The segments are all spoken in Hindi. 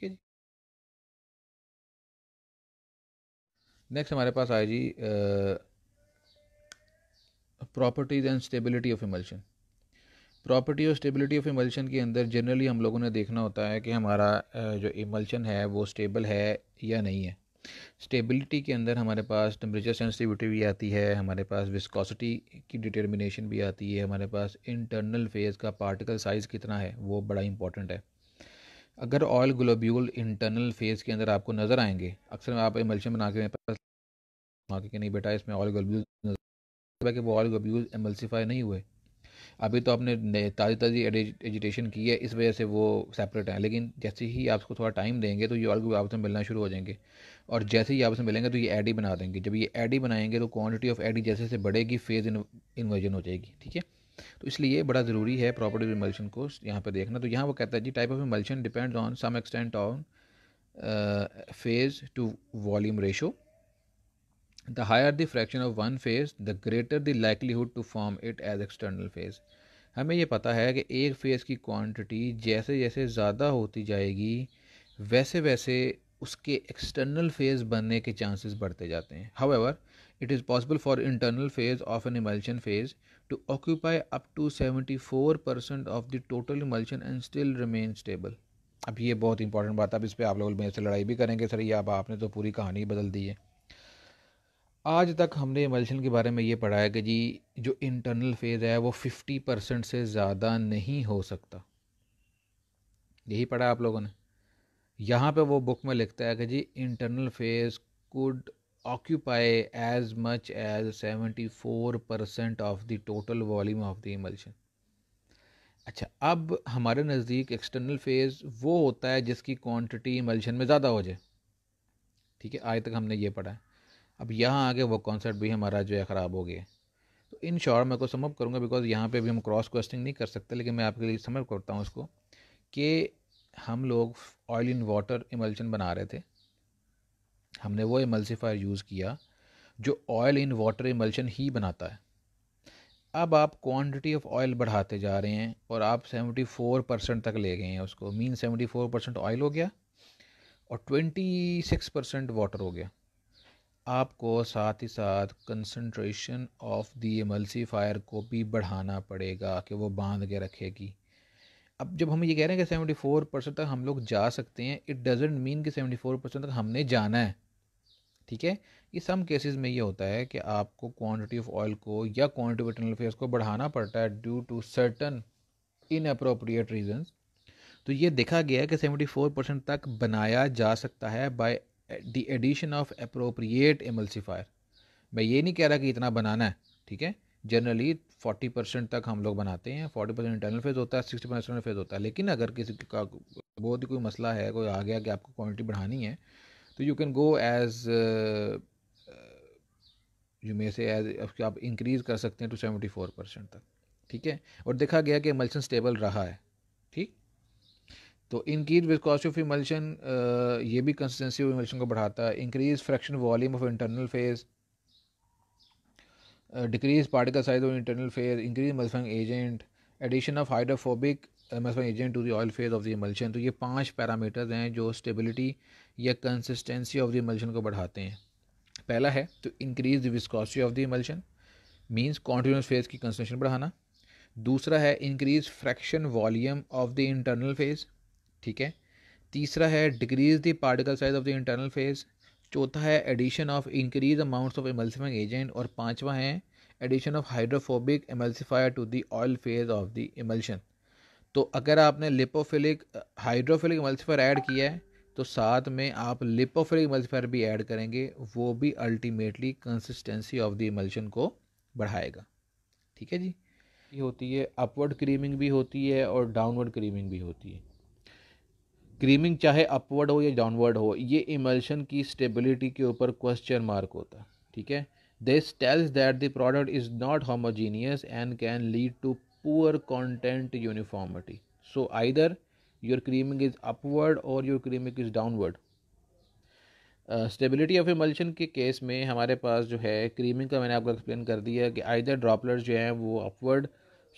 ठीक है जी नेक्स्ट हमारे पास आए जी properties and stability of emulsion property और स्टेबिलिटी ऑफ इमल्शन के अंदर जनरली हम लोगों ने देखना होता है कि हमारा जो इमल्शन है वो स्टेबल है या नहीं है स्टेबिलिटी के अंदर हमारे पास टेम्परेचर सेंसिटिविटी भी आती है हमारे पास विस्कोसिटी की डिटर्मिनेशन भी आती है हमारे पास इंटरनल फेज़ का पार्टिकल साइज़ कितना है वो बड़ा इंपॉर्टेंट है अगर ऑयल ग्लोब्यूल इंटरनल फेज के अंदर आपको नज़र आएंगे अक्सर आप इमल्शन बना के नहीं बेटा इसमें ऑयल ग्लोब्यूल कि वो ऑयल ग्लोब्यूल एमल्सीफाई नहीं हुए अभी तो आपने ताज़ी ताज़ी एजिटेशन की है इस वजह से वो सेपरेट हैं लेकिन जैसे ही आप उसको थोड़ा टाइम देंगे तो ये ऑयल ग्लोब्यूल आपसे मिलना शुरू हो जाएंगे और जैसे ही आपसे मिलेंगे तो ये एडी बना देंगे जब ये एडी बनाएंगे तो क्वान्टिटी ऑफ एडी जैसे जैसे बढ़ेगी फेज़ इन्वर्जन हो जाएगी ठीक है तो इसलिए बड़ा ज़रूरी है प्रॉपर्टी ऑफ इमल्शन को यहाँ पर देखना तो यहाँ वो कहता है जी type of emulsion depends on some extent on phase to volume ratio the higher the fraction of one phase the greater the likelihood to form it as external phase हमें ये पता है कि एक फेज़ की क्वांटिटी जैसे जैसे ज़्यादा होती जाएगी वैसे वैसे उसके एक्सटर्नल फेज़ बनने के चांसेस बढ़ते जाते हैं however it is possible for internal phase of an emulsion phase to occupy up to 74% of the total emulsion and still remain stable. अब ये बहुत इंपॉर्टेंट बात है अब इस पर आप लोग मेरे से लड़ाई भी करेंगे सर ये अब आपने तो पूरी कहानी बदल दी है आज तक हमने इमल्शन के बारे में ये पढ़ा है कि जी जो इंटरनल फेज़ है वो 50 परसेंट से ज़्यादा नहीं हो सकता यही पढ़ा आप लोगों ने यहाँ पे वो बुक में लिखता है कि जी internal phase could occupy as much as 74% of the total volume of the emulsion अच्छा अब हमारे नज़दीक एक्सटर्नल फेज़ वो होता है जिसकी क्वांटिटी इमल्शन में ज़्यादा हो जाए ठीक है आज तक हमने ये पढ़ा है अब यहाँ आके वो कॉन्सेप्ट भी हमारा जो है ख़राब हो गया तो इन शॉर्ट मैं को समअप करूँगा बिकॉज़ यहाँ पे भी हम क्रॉस क्वेश्चनिंग नहीं कर सकते लेकिन मैं आपके लिए समअप करता हूँ उसको कि हम लोग ऑयल इन वाटर इमल्शन बना रहे थे हमने वो एमल्सीफायर यूज़ किया जो ऑयल इन वाटर इमल्शन ही बनाता है अब आप क्वांटिटी ऑफ ऑयल बढ़ाते जा रहे हैं और आप 74 परसेंट तक ले गए हैं उसको मीन 74 परसेंट ऑयल हो गया और 26 परसेंट वाटर हो गया आपको साथ ही साथ कंसनट्रेशन ऑफ दी एमल्सीफायर को भी बढ़ाना पड़ेगा कि वो बांध के रखेगी अब जब हम ये कह रहे हैं कि 74 परसेंट तक हम लोग जा सकते हैं इट डजेंट मीन कि 74 परसेंट तक हमने जाना है ठीक है कि सम केसेस में ये होता है कि आपको क्वांटिटी ऑफ ऑयल को या क्वांटिटी ऑफ इंटरनल अफेयर्स को बढ़ाना पड़ता है due to certain inappropriate reasons तो ये देखा गया है कि सेवेंटी फोर परसेंट तक बनाया जा सकता है by the addition of appropriate emulsifier मैं ये नहीं कह रहा कि इतना बनाना है ठीक है जनरली फोर्टी परसेंट तक हम लोग बनाते हैं फोर्टी परसेंट इंटरनल फेज होता है सिक्सटी परसेंट फेज होता है लेकिन अगर किसी का बहुत ही कोई मसला है कोई आ गया कि आपको क्वांटिटी बढ़ानी है तो you can go as you may say as आप इंक्रीज़ कर सकते हैं टू सेवेंटी फोर परसेंट तक ठीक है और देखा गया कि मल्शन स्टेबल रहा है ठीक तो इंक्रीज विकॉज ऑफ इमल्शन ये भी कंसिस्टेंसी ऑफ इमल्शन को बढ़ाता है increase fraction volume of internal phase decrease particle size of internal phase increase emulsifying agent addition of hydrophobic emulsifying agent to the oil phase of the emulsion तो ये पांच पैरामीटर्स हैं जो स्टेबिलिटी या कंसिस्टेंसी ऑफ द इमल्शन को बढ़ाते हैं पहला है तो increase the viscosity of the emulsion means continuous phase की कंसनट्रेशन बढ़ाना दूसरा है increase fraction volume of the internal phase ठीक है तीसरा है decrease the particle size of the internal phase चौथा है addition of increase amounts of emulsifying agent और पांचवा है addition of hydrophobic emulsifier to the oil phase of the emulsion तो अगर आपने लिपोफिलिक हाइड्रोफिलिक इमल्सिफायर ऐड किया है तो साथ में आप लिपोफिलिक मल्टीफायर भी ऐड करेंगे वो भी ultimately consistency of the emulsion को बढ़ाएगा ठीक है जी ये होती है अपवर्ड क्रीमिंग भी होती है और डाउनवर्ड क्रीमिंग भी होती है क्रीमिंग चाहे अपवर्ड हो या डाउनवर्ड हो ये इमल्शन की स्टेबिलिटी के ऊपर क्वेश्चन मार्क होता ठीक है this tells that the product is not homogeneous and can lead to poor content uniformity so either your creaming is upward or your creaming is downward stability of emulsion के केस में हमारे पास जो है क्रीमिंग का मैंने आपको एक्सप्लेन कर दिया कि आइधर ड्रॉपलेट्स जो हैं वो अपवर्ड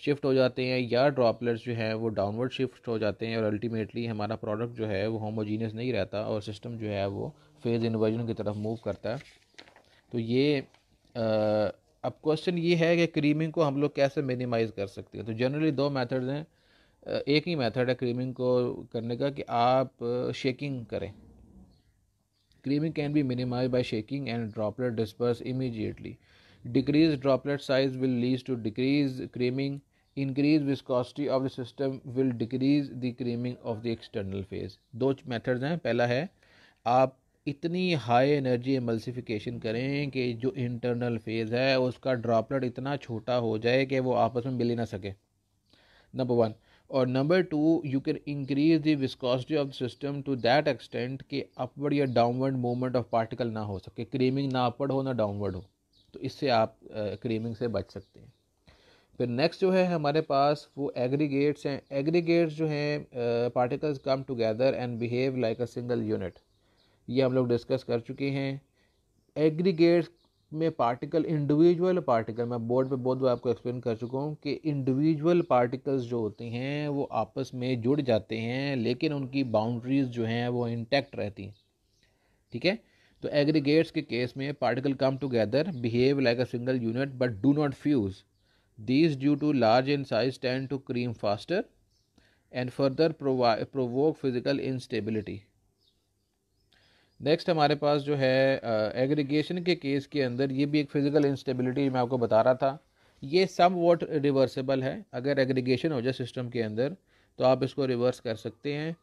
शिफ्ट हो जाते हैं या ड्रॉपलेट्स जो हैं वो डाउनवर्ड शिफ्ट हो जाते हैं और अल्टीमेटली हमारा प्रोडक्ट जो है वो होमोजीनियस नहीं रहता और सिस्टम जो है वो फेज़ इन्वर्जन की तरफ मूव करता है तो ये आ, uh, अब क्वेश्चन ये है कि क्रीमिंग को हम लोग कैसे मिनिमाइज़ कर सकते हैं तो जनरली दो मेथड्स हैं एक ही मेथड है क्रीमिंग को करने का कि आप शेकिंग करें creaming can be minimize by shaking and droplet disperse immediately decrease droplet size will lead to decrease creaming increase viscosity of the system will decrease the creaming of the external phase दो मेथड्स हैं पहला है आप इतनी हाई एनर्जी एमल्सिफिकेशन करें कि जो इंटरनल फेज़ है उसका ड्रॉपलेट इतना छोटा हो जाए कि वो आपस में मिल ही ना सके नंबर वन और number two you can increase the viscosity of the system to that extent कि अपवर्ड या डाउनवर्ड मूवमेंट ऑफ पार्टिकल ना हो सके क्रीमिंग ना अपवर्ड हो ना डाउनवर्ड हो तो इससे आप क्रीमिंग से बच सकते हैं फिर नेक्स्ट जो है हमारे पास वो एग्रीगेट्स हैं एग्रीगेट्स जो हैं particles come together and behave like a single unit ये हम लोग डिस्कस कर चुके हैं एग्रीगेट्स में पार्टिकल इंडिविजुअल पार्टिकल मैं बोर्ड पे बहुत बार आपको एक्सप्लेन कर चुका हूँ कि इंडिविजुअल पार्टिकल्स जो होते हैं वो आपस में जुड़ जाते हैं लेकिन उनकी बाउंड्रीज जो हैं वो इंटैक्ट रहती हैं ठीक है तो एग्रीगेट्स के केस में particle come together behave like a single unit but do not fuse these due to large in size tend to cream faster and further provoke physical instability next हमारे पास जो है एग्रीगेशन के केस के अंदर ये भी एक फ़िज़िकल इंस्टेबिलिटी मैं आपको बता रहा था ये सम वॉट रिवर्सेबल है अगर एग्रीगेशन हो जाए सिस्टम के अंदर तो आप इसको रिवर्स कर सकते हैं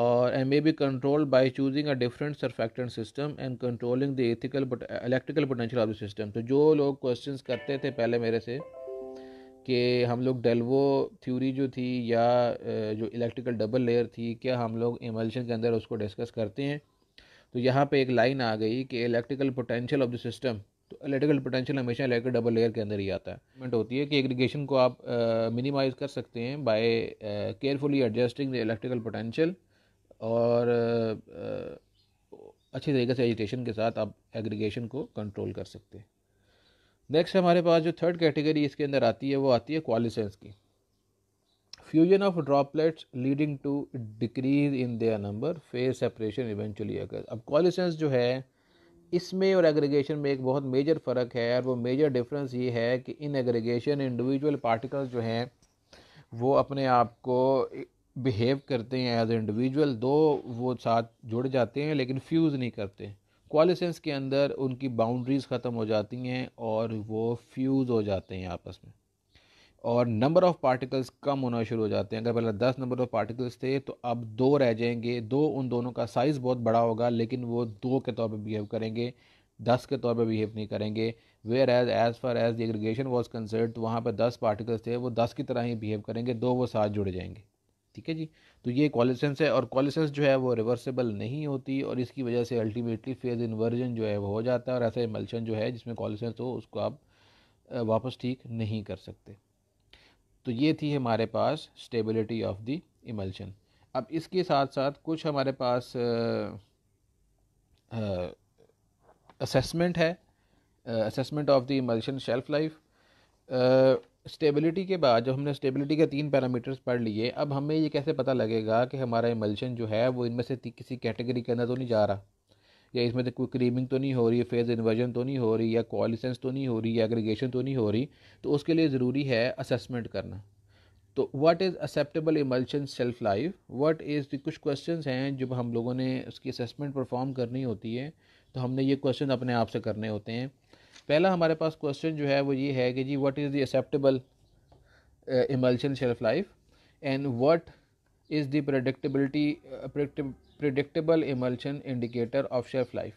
और and may be control by choosing a different surfactant system and controlling the ethical electrical potential of the system तो जो लोग क्वेश्चंस करते थे पहले मेरे से कि हम लोग डेल्वो थ्योरी जो थी या जो इलेक्ट्रिकल डबल लेयर थी क्या हम लोग इमल्शन के अंदर उसको डिस्कस करते हैं तो यहाँ पे एक लाइन आ गई कि electrical potential of the system तो इलेक्ट्रिकल पोटेंशियल हमेशा इलेक्ट्रिक डबल लेयर के अंदर ही आता है होती है कि एग्रीगेशन को आप मिनिमाइज़ कर सकते हैं by carefully adjusting the electrical potential और uh, uh, अच्छे तरीके से एजिटेशन के साथ आप एग्रीगेशन को कंट्रोल कर सकते हैं नेक्स्ट हमारे पास जो थर्ड कैटेगरी इसके अंदर आती है वो आती है क्वालिसेंस की fusion of droplets leading to decrease in their number phase separation eventually अगर अब कॉलिसेंस जो है इसमें और एग्रीगेशन में एक बहुत मेजर फ़र्क है और वो मेजर डिफरेंस ये है कि इन एग्रीगेशन इंडिविजुअल पार्टिकल्स जो हैं वो अपने आप को बिहेव करते हैं एज इंडिविजुअल दो वो साथ जुड़ जाते हैं लेकिन फ्यूज़ नहीं करते क्वालिसेंस के अंदर उनकी बाउंड्रीज़ ख़त्म हो जाती हैं और वो फ्यूज़ हो जाते हैं आपस में और नंबर ऑफ़ पार्टिकल्स कम होना शुरू हो जाते हैं अगर पहले दस नंबर ऑफ़ पार्टिकल्स थे तो अब दो रह जाएंगे दो उन दोनों का साइज़ बहुत बड़ा होगा लेकिन वो दो के तौर पर बिहेव करेंगे दस के तौर पर बिहेव नहीं करेंगे whereas as far as the aggregation was concerned तो वहाँ पर दस पार्टिकल्स थे वो दस की तरह ही बिहेव करेंगे दो वो साथ जुड़ जाएंगे ठीक है जी तो ये कॉलिसेंस है और कॉलिसेंस जो है वो रिवर्सेबल नहीं होती और इसकी वजह से अल्टीमेटली फेज इन्वर्जन जो है वो हो जाता है और ऐसा इमल्शन जो है जिसमें कॉलिसेंस हो उसको आप वापस ठीक नहीं कर सकते तो ये थी हमारे पास स्टेबिलिटी ऑफ द इमल्शन अब इसके साथ साथ कुछ हमारे पास असेसमेंट है assessment of the emulsion shelf life stability के बाद जब हमने स्टेबिलिटी के तीन पैरामीटर्स पढ़ लिए अब हमें ये कैसे पता लगेगा कि हमारा इमल्शन जो है वो इनमें से किसी कैटेगरी के अंदर तो नहीं जा रहा या इसमें तो कोई क्रीमिंग तो नहीं हो रही फेज़ इन्वर्जन तो नहीं हो रही या कॉलिसेंस तो नहीं हो रही या एग्रीगेशन तो नहीं हो रही तो उसके लिए ज़रूरी है असेसमेंट करना तो what is acceptable emulsion shelf life what is कुछ क्वेश्चन हैं जब हम लोगों ने उसकी असेसमेंट परफॉर्म करनी होती है तो हमने ये क्वेश्चन अपने आप से करने होते हैं पहला हमारे पास क्वेश्चन जो है वो ये है कि जी what is the acceptable emulsion shelf life and what is the predictability predictable emulsion indicator of shelf life.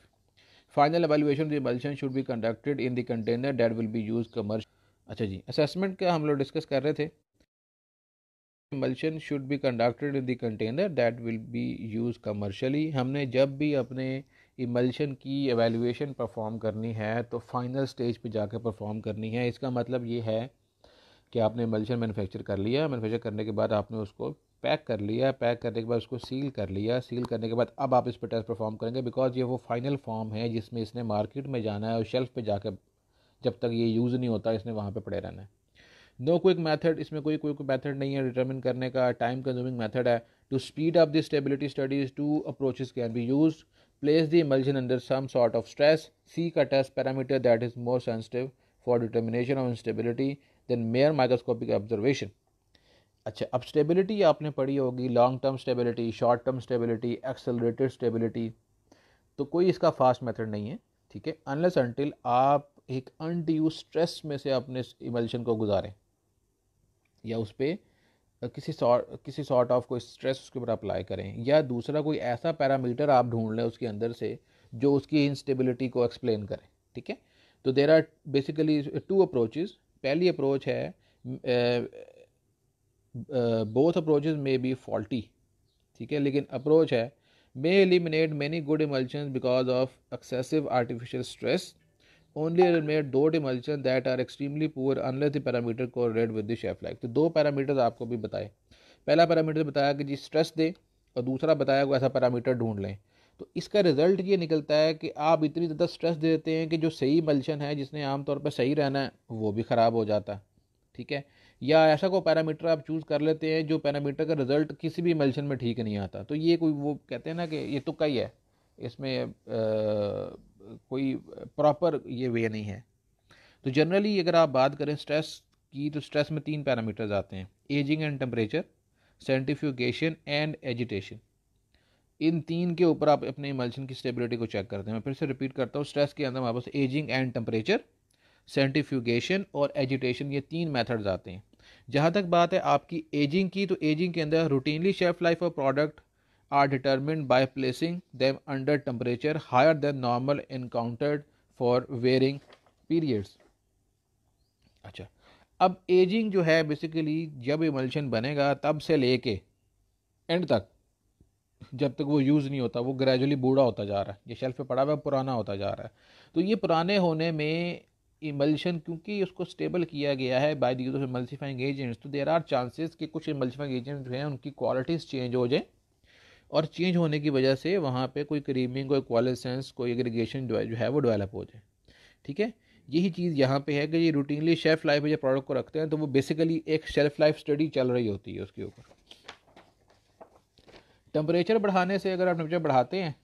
Final evaluation of the emulsion should be conducted in the container that will be used commercially. अच्छा जी असेसमेंट का हम लोग डिस्कस कर रहे थे emulsion should be conducted in the container that will be use commercially हमने जब भी अपने इमल्शन की एवेलुएशन परफॉर्म करनी है तो फाइनल स्टेज पे जाकर परफॉर्म करनी है इसका मतलब ये है कि आपने इमल्शन मैन्युफैक्चर कर लिया मैन्युफैक्चर करने के बाद आपने उसको पैक कर लिया पैक करने के बाद उसको सील कर लिया सील करने के बाद अब आप इस पर टेस्ट परफॉर्म करेंगे बिकॉज ये वो फाइनल फॉर्म है जिसमें इसने मार्केट में जाना है और शेल्फ पे जाकर जब तक ये यूज़ नहीं होता इसने वहाँ पे पड़े रहना है नो क्विक मेथड इसमें कोई कोई मेथड नहीं है डिटर्मिन करने का टाइम कंज्यूमिंग मेथड है to speed up the stability studies two approaches can be use place the emulsion under some sort of stress सी का test parameter that is more sensitive for determination of instability than mere microscopic observation अच्छा अब स्टेबिलिटी आपने पढ़ी होगी long term stability short term stability accelerated stability तो कोई इसका फास्ट मेथड नहीं है ठीक है अनलेस अनटिल आप एक अनड्यू स्ट्रेस में से अपने इमल्शन को गुजारें या उस पर किसी सॉर्ट किसी सॉर्ट ऑफ कोई स्ट्रेस उसके ऊपर अप्लाई करें या दूसरा कोई ऐसा पैरामीटर आप ढूंढ लें उसके अंदर से जो उसकी इंस्टेबिलिटी को एक्सप्लेन करें ठीक है तो there are basically two approaches पहली अप्रोच है both approaches may be faulty ठीक है लेकिन अप्रोच है may eliminate many good emulsion because of excessive artificial stress only eliminate those emulsion that are extremely poor unless the parameter correlated with the shelf life तो दो पैरामीटर्स आपको भी बताए पहला पैरामीटर बताया कि जी स्ट्रेस दे और दूसरा बताया वो ऐसा पैरामीटर ढूंढ लें तो इसका रिजल्ट ये निकलता है कि आप इतनी ज़्यादा स्ट्रेस दे देते हैं कि जो सही मल्शन है जिसने आमतौर पर सही रहना है वो भी ख़राब हो जाता है ठीक है या ऐसा कोई पैरामीटर आप चूज़ कर लेते हैं जो पैरामीटर का रिजल्ट किसी भी मल्शन में ठीक नहीं आता तो ये कोई वो कहते हैं ना कि ये तुक्का ही है इसमें आ, कोई प्रॉपर ये वे नहीं है तो जनरली अगर आप बात करें स्ट्रेस की तो स्ट्रेस में तीन पैरामीटर्स आते हैं ageing and temperature centrifugation and agitation इन तीन के ऊपर आप अपने इमल्शन की स्टेबिलिटी को चेक करते हैं मैं फिर से रिपीट करता हूँ स्ट्रेस के अंदर हमारे पास एजिंग एंड टेम्परेचर सेंट्रीफ्यूगेशन और एजिटेशन ये तीन मेथड्स आते हैं जहाँ तक बात है आपकी एजिंग की तो एजिंग के अंदर रूटीनली शेल्फ लाइफ और product are determine by placing them under temperature higher than normal encountered for varying periods अच्छा अब एजिंग जो है बेसिकली जब इमल्शन बनेगा तब से लेके एंड तक जब तक वो यूज़ नहीं होता वो ग्रेजुअली बूढ़ा होता जा रहा है ये शेल्फ पे पड़ा हुआ पुराना होता जा रहा है तो ये पुराने होने में इमल्शन क्योंकि उसको स्टेबल किया गया है बाय द यूज एजेंट्स तो देर आर चांसेस कि कुछ मल्सिफाइंग एजेंट जो हैं उनकी क्वालिटीज़ चेंज हो जाए और चेंज होने की वजह से वहाँ पे कोई क्रीमिंग कोई क्वालिसेंस कोई एग्रीगेशन जो है वो डेवलप हो जाए ठीक है यही चीज़ यहाँ पे है कि ये रूटीनली शेल्फ लाइफ में जब प्रोडक्ट को रखते हैं तो वो बेसिकली एक शेल्फ लाइफ स्टडी चल रही होती है उसके ऊपर टेम्परेचर बढ़ाने से अगर आप टेम्परेचर बढ़ाते हैं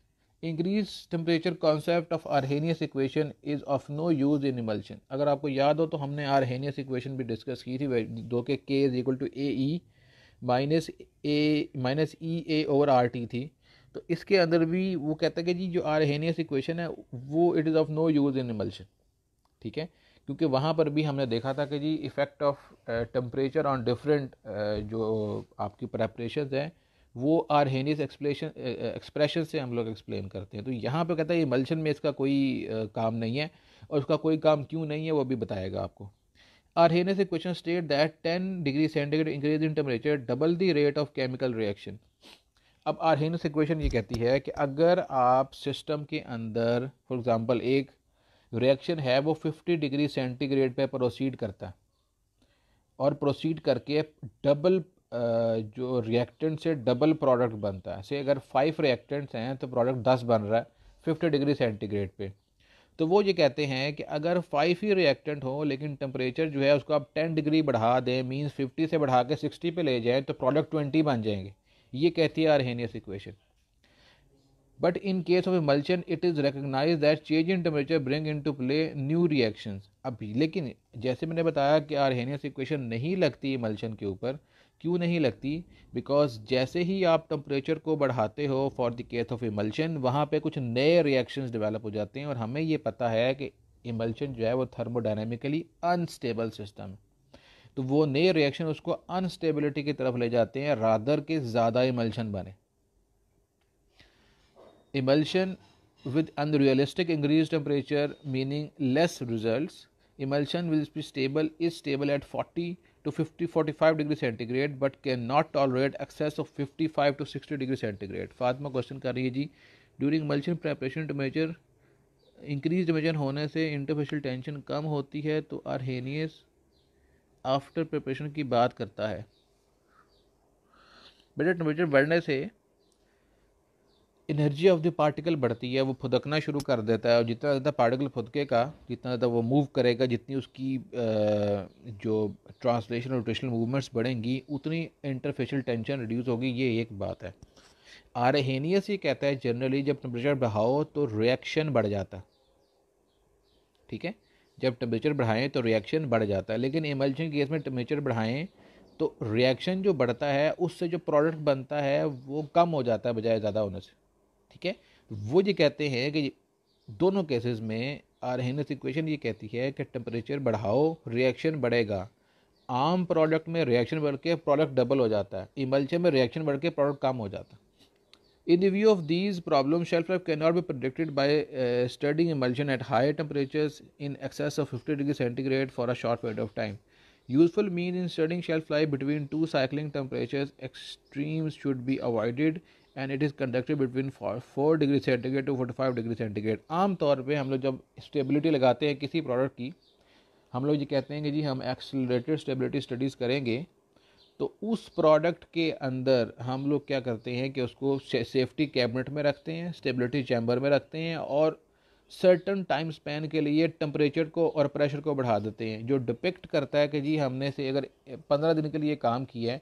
increase temperature concept of Arrhenius equation is of no use in emulsion अगर आपको याद हो तो हमने आरहेनियस इक्वेशन भी डिस्कस की थी दो के K is equal to A E minus A minus E A over R T थी तो इसके अंदर भी वो कहता है कि जी जो आरहेनियस इक्वेशन है वो it is of no use in emulsion ठीक है क्योंकि वहाँ पर भी हमने देखा था कि जी effect of temperature on different जो आपकी प्रेपरेशन है वो आर हेनिस एक्सप्लेशन एक्सप्रेशन से हम लोग एक्सप्लेन करते हैं तो यहाँ पे कहता है ये मल्शन में इसका कोई काम नहीं है और उसका कोई काम क्यों नहीं है वो भी बताएगा आपको Arrhenius equation state that ten degree centigrade increase in temperature double the rate of chemical reaction अब आर क्वेश्चन इक्वेशन ये कहती है कि अगर आप सिस्टम के अंदर फॉर एग्ज़ाम्पल एक रिएक्शन है वो 50 डिग्री सेंटीग्रेड पे प्रोसीड करता है और प्रोसीड करके डबल जो रिएक्टेंट से डबल प्रोडक्ट बनता है से अगर फाइव रिएक्टेंट्स हैं तो प्रोडक्ट दस बन रहा है फिफ्टी डिग्री सेंटीग्रेड पे तो वो ये कहते हैं कि अगर फाइव ही रिएक्टेंट हो लेकिन टेम्परेचर जो है उसको आप टेन डिग्री बढ़ा दें मीन्स फिफ्टी से बढ़ा के सिक्सटी पे ले जाएँ तो प्रोडक्ट ट्वेंटी बन जाएंगे ये कहती है Arrhenius equation but in case of emulsion it is recognize that change in temperature bring in to play new reactions अब लेकिन जैसे मैंने बताया कि आरहेनियस इक्वेशन नहीं लगती इमल्शन के ऊपर क्यों नहीं लगती बिकॉज जैसे ही आप टम्परेचर को बढ़ाते हो for the case of emulsion वहाँ पे कुछ नए रिएक्शंस डेवलप हो जाते हैं और हमें ये पता है कि इमल्शन जो है वो थर्मोडाइनमिकली अनस्टेबल सिस्टम है तो वो नए रिएक्शन उसको अनस्टेबिलिटी की तरफ ले जाते हैं रादर के ज़्यादा इमल्शन बने emulsion with unrealistic increase temperature meaningless result emulsion will be stable is stable at forty to 50 45 degree centigrade but can not tolerate excess of 55 to 60 degree centigrade Fatima question कर रही है जी during emulsion preparation major increase major होने से इंटरफेशियल टेंशन कम होती है तो आरहेनियस आफ्टर प्रिपरेशन की बात करता है बेटा टेम्परेचर बढ़ने से एनर्जी ऑफ द पार्टिकल बढ़ती है वो फुदकना शुरू कर देता है और जितना ज़्यादा पार्टिकल फुदकेगा जितना ज़्यादा वो मूव करेगा जितनी उसकी जो ट्रांसलेशन रोटेशनल मूवमेंट्स बढ़ेंगी उतनी इंटरफेशियल टेंशन रिड्यूस होगी ये एक बात है आर हेनियस ये कहता है जनरली जब टेम्परेचर बढ़ाओ तो रिएक्शन बढ़ जाता ठीक है जब टेम्परेचर बढ़ाएं तो रिएक्शन बढ़ जाता है लेकिन इमल्शन केस में टेम्परेचर बढ़ाएं तो रिएक्शन जो बढ़ता है उससे जो प्रोडक्ट बनता है वो कम हो जाता है बजाय ज़्यादा होने से ठीक है वो ये कहते हैं कि दोनों केसेस में आ आरहेनस इक्वेशन ये कहती है कि टेम्परेचर बढ़ाओ रिएक्शन बढ़ेगा आम प्रोडक्ट में रिएक्शन बढ़ के प्रोडक्ट डबल हो जाता है इमल्चे में रिएक्शन बढ़ के प्रोडक्ट कम हो जाता है in the view of these problem shelf life can not be predicted by studying emulsion at high temperature in excess of fifty degree centigrade for a short period of time useful mean in studying shelf life between two cycling temperature extremes should be avoided and it is conducted between four degree centigrade to forty five degree centigrade तौर पर हम लोग जब स्टेबिलिटी लगाते हैं किसी प्रोडक्ट की हम लोग ये कहते हैं कि जी हम एक्सलरेटेड स्टेबिलिटी स्टडीज़ करेंगे तो उस प्रोडक्ट के अंदर हम लोग क्या करते हैं कि उसको सेफ्टी कैबिनेट में रखते हैं स्टेबिलिटी चैम्बर में रखते हैं और सर्टन टाइम स्पैन के लिए टम्परेचर को और प्रेशर को बढ़ा देते हैं जो डिपेक्ट करता है कि जी हमने से अगर पंद्रह दिन के लिए काम किया है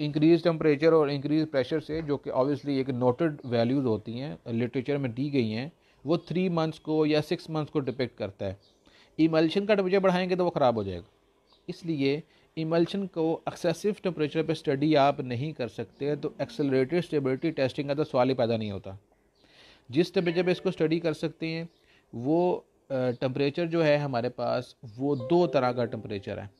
इंक्रीज टेम्परेचर और इंक्रीज प्रेशर से जो कि ऑब्वियसली एक नोटेड वैल्यूज़ होती हैं लिटरेचर में दी गई हैं वो थ्री मंथ्स को या सिक्स मंथ्स को डिपेक्ट करता है इमल्शन का टेम्परेचर बढ़ाएंगे तो वो ख़राब हो जाएगा इसलिए इमल्शन को एक्सेसिव टेम्परेचर पर स्टडी आप नहीं कर सकते तो एक्सेलरेटेड स्टेबिलिटी टेस्टिंग का तो सवाल ही पैदा नहीं होता जिस टेम्परेचर पर इसको स्टडी कर सकते हैं वो टेम्परेचर जो है हमारे पास वो दो तरह का टेम्परेचर है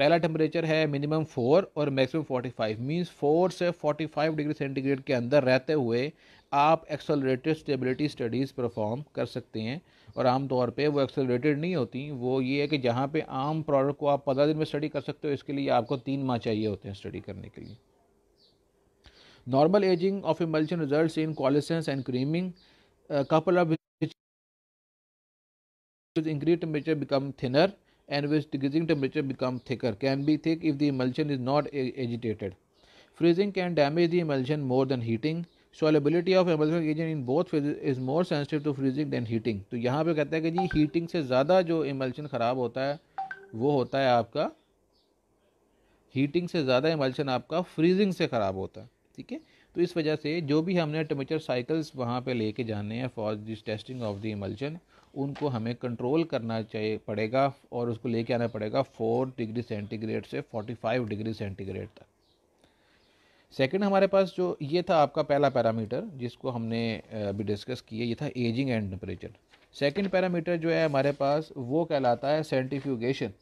पहला टेम्परेचर है मिनिमम फोर और maximum forty five means four से फोर्टी फाइव डिग्री सेंटीग्रेड के अंदर रहते हुए आप एक्सलरेटेड स्टेबिलिटी स्टडीज़ परफॉर्म कर सकते हैं और आम तौर पे वो एक्सेलरेटेड नहीं होती वो ये है कि जहाँ पे आम प्रोडक्ट को आप पंद्रह दिन में स्टडी कर सकते हो इसके लिए आपको तीन माह चाहिए होते हैं स्टडी करने के लिए normal ageing of emulsion result in coalescence and creaming couple of increase temperature become thinner and with decreasing temperature become thicker can be thick if the emulsion is not agitated freezing can damage the emulsion more than heating solubility of emulsion agent in both phases is more sensitive to freezing than heating तो यहाँ पे कहता है कि जी हीटिंग से ज़्यादा जो इमल्शन ख़राब होता है वो होता है आपका हीटिंग से ज़्यादा इमल्शन आपका फ्रीजिंग से ख़राब होता है ठीक है तो इस वजह से जो भी हमने टेम्परेचर साइकिल्स वहाँ पे लेके जाने हैं for this testing of the emulsion उनको हमें कंट्रोल करना चाहिए पड़ेगा और उसको लेके आना पड़ेगा फोर डिग्री सेंटीग्रेड से फोर्टी फाइव डिग्री सेंटीग्रेड तक सेकंड हमारे पास जो ये था आपका पहला पैरामीटर जिसको हमने अभी डिस्कस किया ये था ageing and temperature second parameter जो है हमारे पास वो कहलाता है सेंटिफ्यूगेशन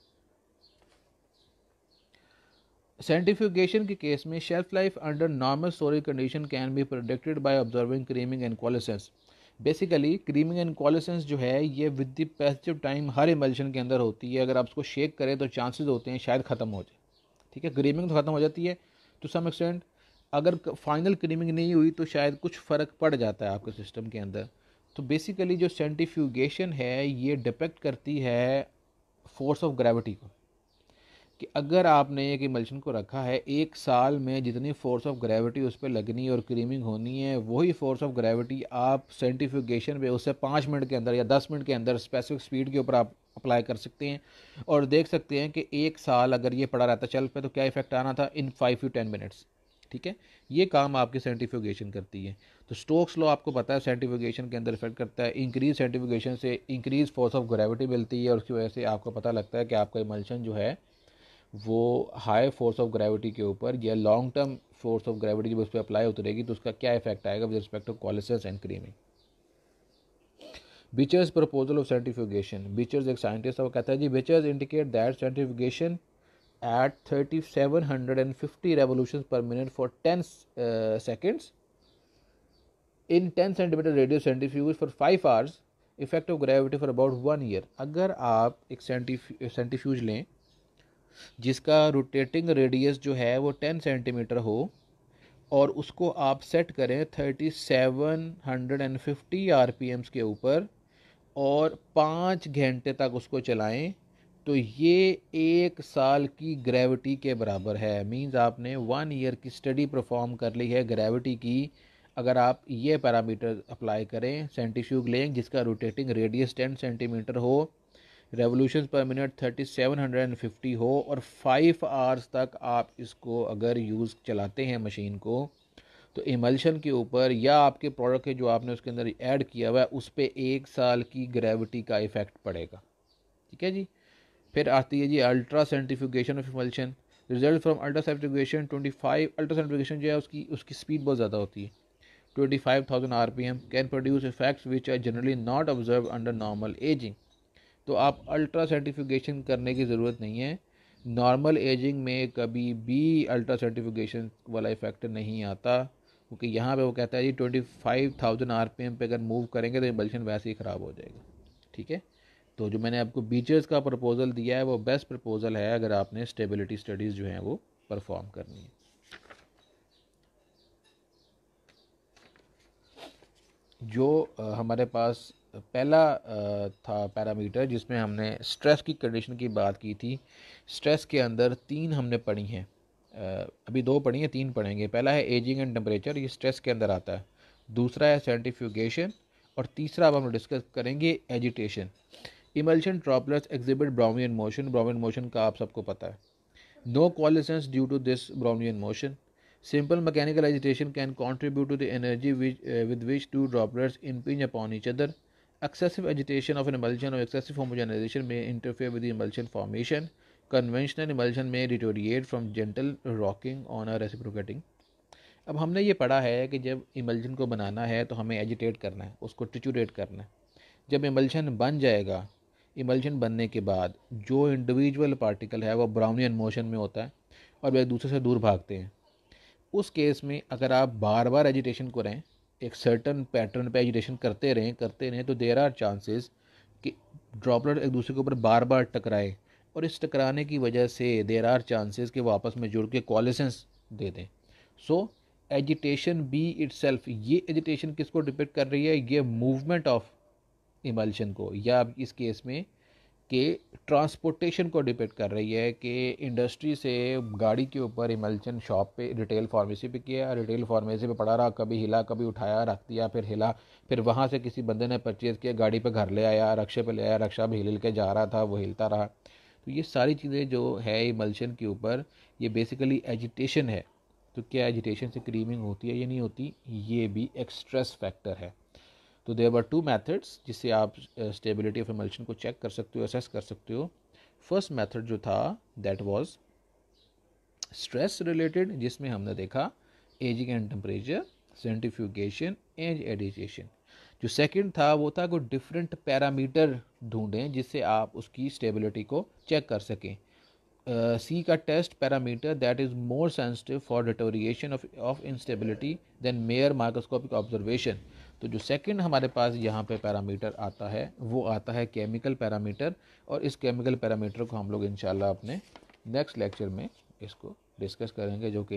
सेंटिफ्यूगेशन के केस में shelf life under normal storage condition can be predicted by observing creaming and coalescence basically creaming and coalescence जो है ये विद द पैसेज टाइम हर इमल्शन के अंदर होती है अगर आप उसको शेक करें तो चांसेस होते हैं शायद ख़त्म हो जाए ठीक है क्रीमिंग तो ख़त्म हो जाती है टू सम एक्सटेंट अगर फाइनल क्रीमिंग नहीं हुई तो शायद कुछ फ़र्क पड़ जाता है आपके सिस्टम के अंदर तो बेसिकली जो सेंटिफ्यूगेशन है ये डिपेक्ट करती है फोर्स ऑफ ग्रेविटी को कि अगर आपने एक इमल्शन को रखा है एक साल में जितनी फोर्स ऑफ ग्रेविटी उस पर लगनी और क्रीमिंग होनी है वही फोर्स ऑफ ग्रेविटी आप सेंटिफिकेशन पे उससे पाँच मिनट के अंदर या दस मिनट के अंदर स्पेसिफिक स्पीड के ऊपर आप अप्लाई कर सकते हैं और देख सकते हैं कि एक साल अगर ये पड़ा रहता चल पे तो क्या इफेक्ट आना था in five to ten minutes ठीक है ये काम आपकी सेंटिफिकेशन करती है तो स्टोक्स लॉ आपको पता है सेंटिफिकेशन के अंदर इफेक्ट करता है इंक्रीज सेंटिफिकेशन से इंक्रीज फोर्स ऑफ ग्रेविटी मिलती है और उसकी वजह से आपको पता लगता है कि आपका इमल्शन जो है वो हाई फोर्स ऑफ ग्रेविटी के ऊपर या long term force of gravity जब उस पर अप्लाई होती रहेगी तो उसका क्या इफेक्ट आएगा with respect to coalescence and creaming Becher's proposal of centrifugation Becher's एक साइंटिस्ट और वो कहता है जी Becher's indicate that centrifugation at thirty seven hundred and fifty revolution per minute for ten seconds in ten centimetre radius centrifuge for five hours effect of gravity for about one year अगर आप एक सेंटिफ्यूज लें जिसका रोटेटिंग रेडियस जो है वो टेन सेंटीमीटर हो और उसको आप सेट करें thirty seven hundred and fifty R P Ms के ऊपर और पाँच घंटे तक उसको चलाएं तो ये एक साल की ग्रेविटी के बराबर है मींस आपने वन ईयर की स्टडी परफॉर्म कर ली है ग्रेविटी की अगर आप ये पैरामीटर अप्लाई करें सेंटिफ्यूग लें जिसका रोटेटिंग रेडियस टेन सेंटीमीटर हो revolution per minute thirty seven hundred and fifty हो और फाइव आवर्स तक आप इसको अगर यूज़ चलाते हैं मशीन को तो इमल्शन के ऊपर या आपके प्रोडक्ट के जो आपने उसके अंदर ऐड किया हुआ है उस पर एक साल की ग्रेविटी का इफ़ेक्ट पड़ेगा ठीक है जी फिर आती है जी ultra centrifugation of emulsion result from ultra centrifugation twenty five ultra centrifugation जो है उसकी उसकी स्पीड बहुत ज़्यादा होती है twenty five thousand R P M can produce effects which are generally not observe under normal ageing तो आप अल्ट्रा सर्टिफिकेशन करने की ज़रूरत नहीं है नॉर्मल एजिंग में कभी भी अल्ट्रा सर्टिफिकेशन वाला इफेक्ट नहीं आता क्योंकि यहाँ पे वो कहता है जी twenty five thousand R P M पर अगर मूव करेंगे तो इम्पल्शन वैसे ही ख़राब हो जाएगा ठीक है तो जो मैंने आपको बीचर्स का प्रपोज़ल दिया है वो बेस्ट प्रपोज़ल है अगर आपने स्टेबिलिटी स्टडीज़ जो हैं वो परफॉर्म करनी है जो हमारे पास पहला था पैरामीटर जिसमें हमने स्ट्रेस की कंडीशन की बात की थी स्ट्रेस के अंदर तीन हमने पढ़ी हैं अभी दो पढ़ी हैं तीन पढ़ेंगे पहला है एजिंग एंड टेम्परेचर ये स्ट्रेस के अंदर आता है दूसरा है साइंटिफिकेशन और तीसरा अब हम डिस्कस करेंगे agitation emulsion droplets exhibit Brownian motion Brownian motion का आप सबको पता है no coalescence due to this Brownian motion simple mechanical agitation can contribute to the energy with which two droplets in droplets upon upon other excessive agitation of an emulsion और एक्सेसिव होमोजनाइजेशन में interfere with emulsion formation conventional emulsion में deteriorate from gentle rocking on a reciprocating अब हमने ये पढ़ा है कि जब इमल्शन को बनाना है तो हमें एजिटेट करना है उसको ट्रिचुरेट करना है जब इमल्शन बन जाएगा इमल्शन बनने के बाद जो इंडिविजुअल पार्टिकल है वो ब्राउनियन मोशन में होता है और वह एक दूसरे से दूर भागते हैं उस केस में अगर आप बार बार एजिटेशन करें एक सर्टन पैटर्न पे एजुटेशन करते रहें करते रहें तो देर आर चांसेस कि ड्रॉपलेट एक दूसरे के ऊपर बार बार टकराए और इस टकराने की वजह से देर आर चांसेस के वापस में जुड़ के कॉलेसेंस दे दें सो एजिटेशन बी इट ये एजिटेशन किसको डिपेक्ट कर रही है ये मूवमेंट ऑफ इमल्शन को या इस केस में कि ट्रांसपोर्टेशन को डिपेंड कर रही है कि इंडस्ट्री से गाड़ी के ऊपर इमल्चन शॉप पे रिटेल फार्मेसी पे किया रिटेल फार्मेसी पे पड़ा रहा कभी हिला कभी उठाया रख दिया फिर हिला फिर वहाँ से किसी बंदे ने परचेज़ किया गाड़ी पे घर ले आया रक्शे पे ले आया रक्शा भी हिल हिल के जा रहा था वो हिलता रहा तो ये सारी चीज़ें जो है इमल्शन के ऊपर ये बेसिकली एजिटेशन है तो क्या एजिटेशन से क्रीमिंग होती है या नहीं होती ये भी एक स्ट्रेस फैक्टर है तो देर आर टू मैथड्स जिससे आप स्टेबिलिटी ऑफ एमल्शन को चेक कर सकते हो असेस कर सकते हो फर्स्ट मैथड जो था दैट वॉज स्ट्रेस रिलेटेड जिसमें हमने देखा ageing and temperature centrifugation as agitation जो सेकेंड था वो था कोई डिफरेंट पैरामीटर ढूंढें जिससे आप उसकी स्टेबिलिटी को चेक कर सकें सी uh, का test parameter that is more sensitive for deterioration of of instability than mere microscopic observation तो जो सेकंड हमारे पास यहाँ पे पैरामीटर आता है वो आता है केमिकल पैरामीटर और इस केमिकल पैरामीटर को हम लोग इन अपने नेक्स्ट लेक्चर में इसको डिस्कस करेंगे जो कि